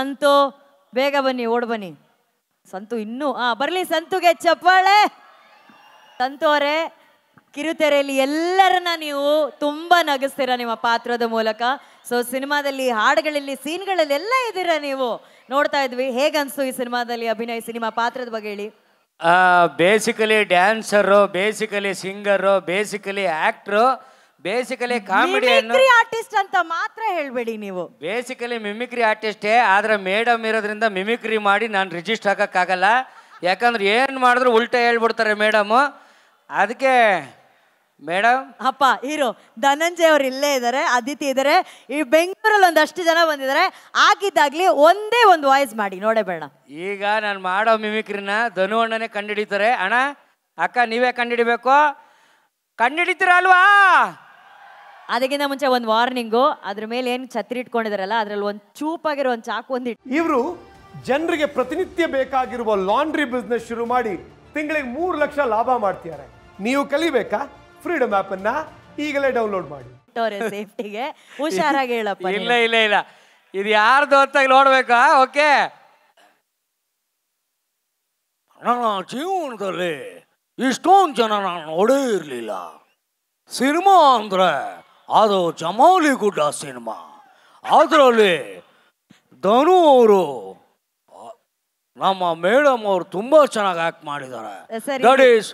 ಸಂತು ಬೇಗ ಬನ್ನಿ ಓಡ್ ಬನ್ನಿ ಸಂತು ಇನ್ನೂ ಹಾ ಬರಲಿ ಸಂತುಗೆ ಚಪ್ಪಾಳೆ ಸಂತು ಅವರೇ ಕಿರುತೆರೆಯಲ್ಲಿ ಎಲ್ಲರನ್ನ ನೀವು ತುಂಬ ನಗಿಸ್ತೀರಾ ನಿಮ್ಮ ಪಾತ್ರದ ಮೂಲಕ ಸೊ ಸಿನಿಮಾದಲ್ಲಿ ಹಾಡುಗಳಲ್ಲಿ ಸೀನ್ಗಳಲ್ಲಿ ಎಲ್ಲ ಇದ್ದೀರಾ ನೀವು ನೋಡ್ತಾ ಇದ್ವಿ ಹೇಗನ್ಸ್ತು ಈ ಸಿನಿಮಾದಲ್ಲಿ ಅಭಿನಯ ಸಿನಿಮಾ ಪಾತ್ರದ ಬಗ್ಗೆ ಹೇಳಿ basically dancer basically singer basically actor basically comedy artist ಅಂತ ಮಾತ್ರ ಹೇಳ್ಬೇಡಿ ನೀವು ಬೇಸಿಕಲಿ ಮಿಮಿಕ್ರಿ ಆರ್ಟಿಸ್ಟೇ ಆದ್ರೆ ಮೇಡಮ್ ಇರೋದ್ರಿಂದ ಮಿಮಿಕ್ರಿ ಮಾಡಿ ನಾನು ರಿಜಿಸ್ಟರ್ ಹಾಕಕ್ಕಾಗಲ್ಲ ಯಾಕಂದ್ರೆ ಏನು ಮಾಡಿದ್ರು ಉಲ್ಟಾ ಹೇಳ್ಬಿಡ್ತಾರೆ ಮೇಡಮ್ ಅದಕ್ಕೆ ಮೇಡಮ್ ಅಪ್ಪ ಹೀರೋ ಧನಂಜಯ್ ಅವರು ಇಲ್ಲೇ ಇದ್ದಾರೆ ಅದಿತಿ ಇದ್ದಾರೆ ಈ ಬೆಂಗಳೂರಲ್ಲಿ ಒಂದಷ್ಟು ಜನ ಬಂದಿದ್ದಾರೆ ಆಗಿದ್ದಾಗ್ಲಿ ಒಂದೇ ಒಂದು ವಾಯ್ಸ್ ಮಾಡಿ ನೋಡೇ ಬೇಡ ಈಗ ನಾನು ಮಾಡೋ ಮಿಮಿಕ್ರಿನ ಧನು ಅಣ್ಣನೇ ಹಿಡಿತಾರೆ ಅಣ್ಣ ಅಕ್ಕ ನೀವೇ ಕಂಡಿಡಿಬೇಕು ಕಂಡಿಡಿತೀರ ಅಲ್ವಾ ಅದಕ್ಕಿಂತ ಮುಂಚೆ ಒಂದು ವಾರ್ನಿಂಗು ಅದ್ರ ಮೇಲೆ ಏನು ಛತ್ರಿ ಇಟ್ಕೊಂಡಿದಾರಲ್ಲ ಅದ್ರಲ್ಲಿ ಒಂದು ಚೂಪಾಗಿರೋ ಒಂದು ಚಾಕು ಒಂದು ಇವರು ಜನರಿಗೆ ಪ್ರತಿನಿತ್ಯ ಬೇಕಾಗಿರುವ ಲಾಂಡ್ರಿ ಬಿಸ್ನೆಸ್ ಶುರು ಮಾಡಿ ತಿಂಗಳಿಗೆ ಮೂರು ಲಕ್ಷ ಲಾಭ ಮಾಡ್ತಿದ್ದಾರೆ ನೀವು ಕಲಿಬೇಕಾ ಫ್ರೀಡಮ್ ಆಪ್ ಅನ್ನ ಈಗಲೇ ಡೌನ್ಲೋಡ್ ಮಾಡಿ ಸೇಫ್ಟಿಗೆ ಹುಷಾರಾಗಿ ಹೇಳಪ್ಪ ಇಲ್ಲ ಇಲ್ಲ ಇಲ್ಲ ಇದು ಯಾರ್ದು ಹೊತ್ತಾಗಿ ನೋಡ್ಬೇಕಾ ಓಕೆ ನನ್ನ ಜೀವನದಲ್ಲಿ ಇಷ್ಟೊಂದು ಜನ ನಾನು ನೋಡೇ ಇರಲಿಲ್ಲ ಸಿನಿಮಾ ಅಂದರೆ ಅದು ಜಮೌಲಿ ಗುಡ್ಡ ಸಿನಿಮಾ ಅದರಲ್ಲಿ ಧನು ಅವರು ನಮ್ಮ ಮೇಡಮ್ ಅವರು ತುಂಬಾ ಚೆನ್ನಾಗಿ ಆಕ್ಟ್ ಮಾಡಿದ್ದಾರೆ ದಟ್ ಈಸ್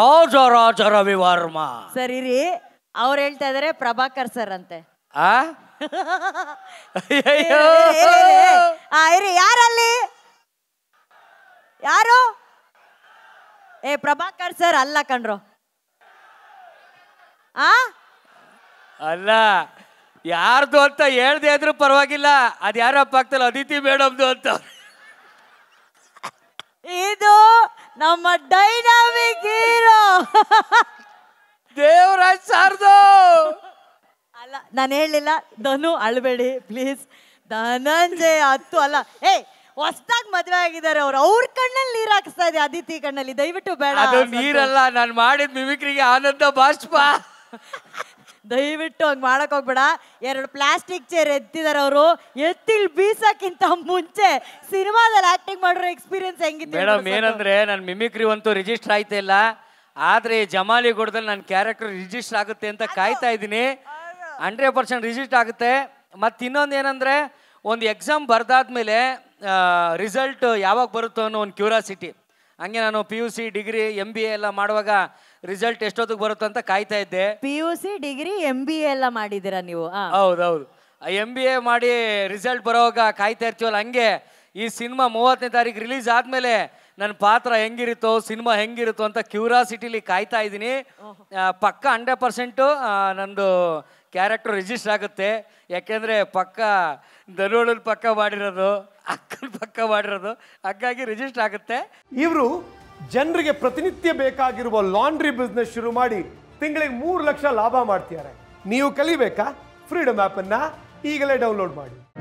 ರಾಜ ರಾಜ ರವಿ ವರ್ಮ ಸರಿ ರೀ ಅವ್ರು ಹೇಳ್ತಾ ಇದಾರೆ ಪ್ರಭಾಕರ್ ಸರ್ ಅಂತೆ ಯಾರಲ್ಲಿ ಯಾರು ಏ ಪ್ರಭಾಕರ್ ಸರ್ ಅಲ್ಲ ಕಣ್ರು ಆ ಅಲ್ಲ ಯಾರ್ದು ಅಂತ ಹೇಳ್ದೆ ಆದ್ರೂ ಪರವಾಗಿಲ್ಲ ಅದು ಯಾರಪ್ಪ ಆಗ್ತಲ್ಲ ಅದಿತಿ ಮೇಡಮ್ದು ಅಂತ ಇದು ನಮ್ಮ ಡೈನಾಮಿಕ್ ಹೀರೋ ದೇವರಾಜ್ ಸಾರ್ದು ಅಲ್ಲ ನಾನು ಹೇಳಲಿಲ್ಲ ಧನು ಅಳ್ಬೇಡಿ ಪ್ಲೀಸ್ ಧನಂಜಯ ಹತ್ತು ಅಲ್ಲ ಏ ಹೊಸ್ದಾಗ್ ಮದುವೆ ಆಗಿದ್ದಾರೆ ಅವ್ರು ಅವ್ರ ಕಣ್ಣಲ್ಲಿ ನೀರು ಹಾಕಿಸ್ತಾ ಇದೆ ಅದಿತಿ ಕಣ್ಣಲ್ಲಿ ದಯವಿಟ್ಟು ಬೇಡ ಅದು ನೀರಲ್ಲ ನಾನು ಮಾಡಿದ ಮಿಮಿಕ್ರಿಗೆ ಆನಂದ ಬಾಷ್ಪ ದಯವಿಟ್ಟು ಹಂಗೆ ಮಾಡೋಕೆ ಹೋಗ್ಬೇಡ ಎರಡು ಪ್ಲಾಸ್ಟಿಕ್ ಚೇರ್ ಎತ್ತಿದಾರೆ ಅವರು ಎತ್ತಿಲ್ ಬೀಸಕ್ಕಿಂತ ಮುಂಚೆ ಸಿನಿಮಾದಲ್ಲಿ ಆಕ್ಟಿಂಗ್ ಮಾಡಿರೋ ಎಕ್ಸ್ಪೀರಿಯನ್ಸ್ ಹೆಂಗಿತ್ತು ಮೇಡಮ್ ಏನಂದ್ರೆ ನನ್ನ ಮಿಮಿಕ್ರಿ ಅಂತೂ ರಿಜಿಸ್ಟರ್ ಆಯ್ತಾ ಇಲ್ಲ ಆದ್ರೆ ಜಮಾಲಿ ಗುಡದಲ್ಲಿ ನನ್ನ ಕ್ಯಾರೆಕ್ಟರ್ ರಿಜಿಸ್ಟರ್ ಆಗುತ್ತೆ ಅಂತ ಕಾಯ್ತಾ ಇದ್ದೀನಿ ಹಂಡ್ರೆಡ್ ಪರ್ಸೆಂಟ್ ರಿಜಿಸ್ಟರ್ ಆಗುತ್ತೆ ಮತ್ತೆ ಇನ್ನೊಂದು ಏನಂದ್ರೆ ಒಂದು ಎಕ್ಸಾಮ್ ಬರ್ದಾದ್ಮೇಲೆ ರಿಸಲ್ಟ್ ಯಾವಾಗ ಬರುತ್ತೋ ಅನ್ನೋ ಒಂದು ಕ್ಯೂರಿಯಾಸಿಟಿ ಹಂಗೆ ನಾನು P U C degree M B A ಎಲ್ಲ ಮಾಡುವಾಗ ರಿಸಲ್ಟ್ ಎಷ್ಟೊತ್ತಿಗೆ ಬರುತ್ತೆ ಅಂತ ಕಾಯ್ತಾ ಇದ್ದೆ P U C degree M B A ಎಲ್ಲ ಮಾಡಿದ್ದೀರಾ ನೀವು ಹೌದೌದು ಎಂ ಬಿ ಎ ಮಾಡಿ ರಿಸಲ್ಟ್ ಬರೋವಾಗ ಕಾಯ್ತಾ ಇರ್ತೀವಲ್ಲ ಹಂಗೆ ಈ ಸಿನಿಮಾ ಮೂವತ್ತನೇ ತಾರೀಕು ರಿಲೀಸ್ ಆದ್ಮೇಲೆ ನನ್ನ ಪಾತ್ರ ಹೆಂಗಿರುತ್ತೋ ಸಿನಿಮಾ ಹೆಂಗಿರುತ್ತೋ ಅಂತ ಕ್ಯೂರಾಸಿಟಿಲಿ ಕಾಯ್ತಾ ಇದ್ದೀನಿ ಪಕ್ಕ ಹಂಡ್ರೆಡ್ ಪರ್ಸೆಂಟು ನಂದು ಕ್ಯಾರೆಕ್ಟರ್ ರಿಜಿಸ್ಟರ್ ಆಗುತ್ತೆ ಯಾಕೆಂದ್ರೆ ಪಕ್ಕ ಧನುಳನ್ ಪಕ್ಕ ಮಾಡಿರೋದು ಅಕ್ಕನ ಪಕ್ಕ ಮಾಡಿರೋದು ಹಾಗಾಗಿ ರಿಜಿಸ್ಟರ್ ಆಗುತ್ತೆ ಇವರು ಜನರಿಗೆ ಪ್ರತಿನಿತ್ಯ ಬೇಕಾಗಿರುವ ಲಾಂಡ್ರಿ ಬಿಸ್ನೆಸ್ ಶುರು ಮಾಡಿ ತಿಂಗಳಿಗೆ ಮೂರು ಲಕ್ಷ ಲಾಭ ಮಾಡ್ತಿದ್ದಾರೆ ನೀವು ಕಲಿಬೇಕಾ ಫ್ರೀಡಮ್ ಆ್ಯಪನ್ನು ಈಗಲೇ ಡೌನ್ಲೋಡ್ ಮಾಡಿ